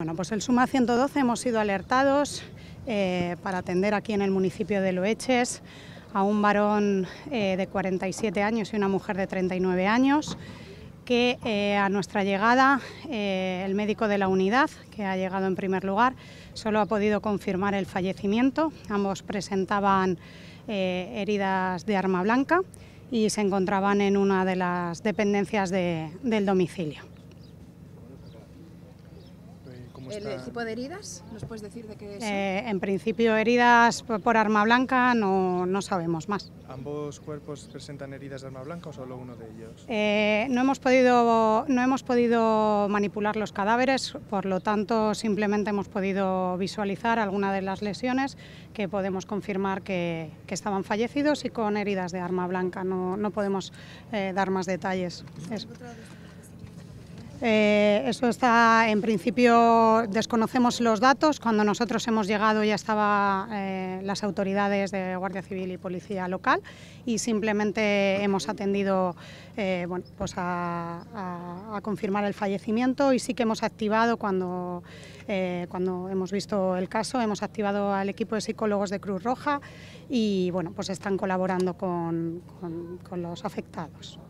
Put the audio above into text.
Bueno, pues el Suma 112 hemos sido alertados eh, para atender aquí en el municipio de Loeches a un varón eh, de 47 años y una mujer de 39 años que eh, a nuestra llegada el médico de la unidad, que ha llegado en primer lugar, solo ha podido confirmar el fallecimiento. Ambos presentaban heridas de arma blanca y se encontraban en una de las dependencias del domicilio. ¿El tipo de heridas? ¿Nos puedes decir de qué es? Eh, en principio, heridas por arma blanca no, sabemos más. ¿Ambos cuerpos presentan heridas de arma blanca o solo uno de ellos? Eh, no, hemos podido, no hemos podido manipular los cadáveres, por lo tanto, simplemente hemos podido visualizar alguna de las lesiones que podemos confirmar que, estaban fallecidos y con heridas de arma blanca. No, podemos eh, dar más detalles. Eh, eso está, en principio, desconocemos los datos. Cuando nosotros hemos llegado ya estaban eh, las autoridades de Guardia Civil y Policía Local y simplemente hemos atendido eh, pues a, confirmar el fallecimiento y sí que hemos activado, cuando, hemos visto el caso, hemos activado al equipo de psicólogos de Cruz Roja y bueno, pues están colaborando con los afectados.